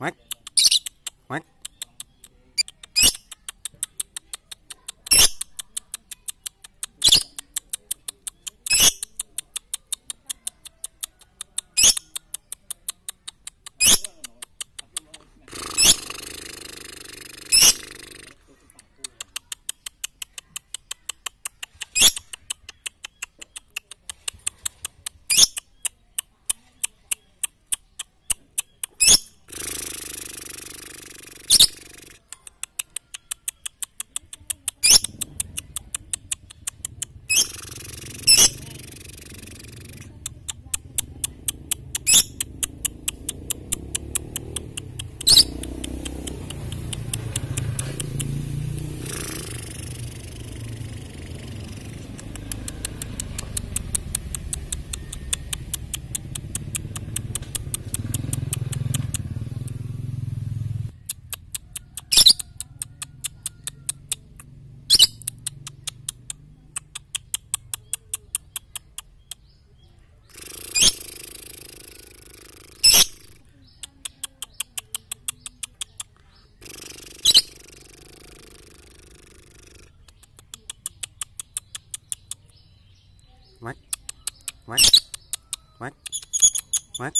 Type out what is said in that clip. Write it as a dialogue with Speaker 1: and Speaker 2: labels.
Speaker 1: Quack. quát quát quát